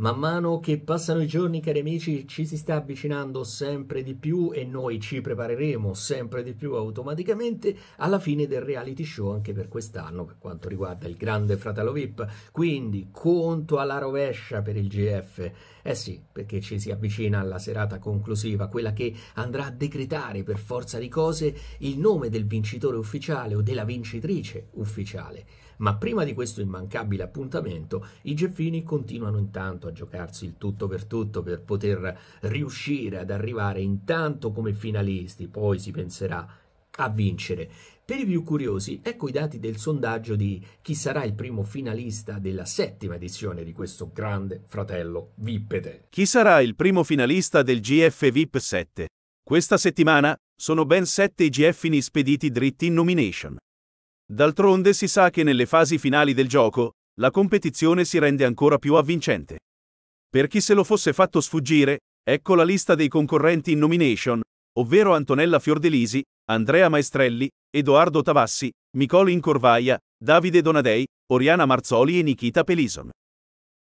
Man mano che passano i giorni, cari amici, ci si sta avvicinando sempre di più e noi ci prepareremo sempre di più automaticamente alla fine del reality show anche per quest'anno per quanto riguarda il grande fratello VIP. Quindi conto alla rovescia per il GF. Eh sì, perché ci si avvicina alla serata conclusiva, quella che andrà a decretare per forza di cose il nome del vincitore ufficiale o della vincitrice ufficiale. Ma prima di questo immancabile appuntamento, i Geffini continuano intanto a giocarsi il tutto per tutto per poter riuscire ad arrivare intanto come finalisti, poi si penserà a vincere. Per i più curiosi, ecco i dati del sondaggio di chi sarà il primo finalista della settima edizione di questo grande fratello Vippete. Chi sarà il primo finalista del GF VIP 7? Questa settimana sono ben 7 i GF spediti dritti in nomination. D'altronde si sa che nelle fasi finali del gioco la competizione si rende ancora più avvincente. Per chi se lo fosse fatto sfuggire, ecco la lista dei concorrenti in nomination, ovvero Antonella Fiordelisi, Andrea Maestrelli, Edoardo Tavassi, Micolin Corvaia, Davide Donadei, Oriana Marzoli e Nikita Pelison.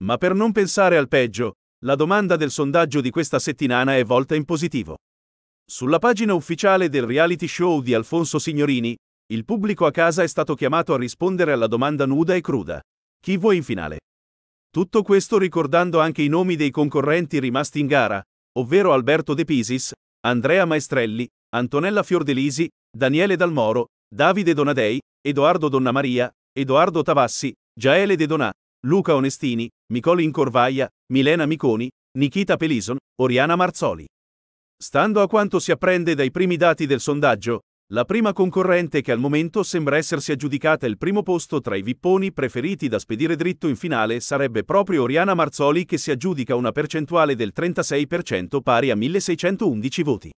Ma per non pensare al peggio, la domanda del sondaggio di questa settimana è volta in positivo. Sulla pagina ufficiale del reality show di Alfonso Signorini, il pubblico a casa è stato chiamato a rispondere alla domanda nuda e cruda. Chi vuoi in finale? Tutto questo ricordando anche i nomi dei concorrenti rimasti in gara, ovvero Alberto De Pisis, Andrea Maestrelli, Antonella Fiordelisi, Daniele Dalmoro, Davide Donadei, Edoardo Donna Maria, Edoardo Tavassi, Giaele De Donà, Luca Onestini, Nicoli Incorvaia, Milena Miconi, Nikita Pelison, Oriana Marzoli. Stando a quanto si apprende dai primi dati del sondaggio, la prima concorrente che al momento sembra essersi aggiudicata il primo posto tra i vipponi preferiti da spedire dritto in finale sarebbe proprio Oriana Marzoli che si aggiudica una percentuale del 36% pari a 1611 voti.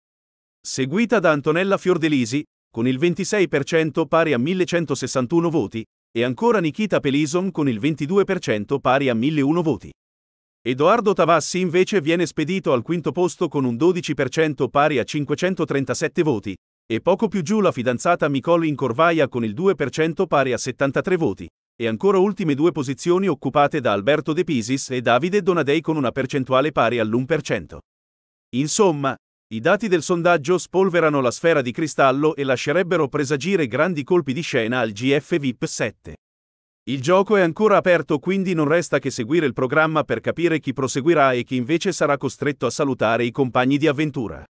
Seguita da Antonella Fiordelisi, con il 26% pari a 1161 voti, e ancora Nikita Pelison con il 22% pari a 1001 voti. Edoardo Tavassi invece viene spedito al quinto posto con un 12% pari a 537 voti, e poco più giù la fidanzata Nicole Incorvaia con il 2% pari a 73 voti. E ancora ultime due posizioni occupate da Alberto De Pisis e Davide Donadei con una percentuale pari all'1%. Insomma, i dati del sondaggio spolverano la sfera di cristallo e lascerebbero presagire grandi colpi di scena al GF VIP 7. Il gioco è ancora aperto quindi non resta che seguire il programma per capire chi proseguirà e chi invece sarà costretto a salutare i compagni di avventura.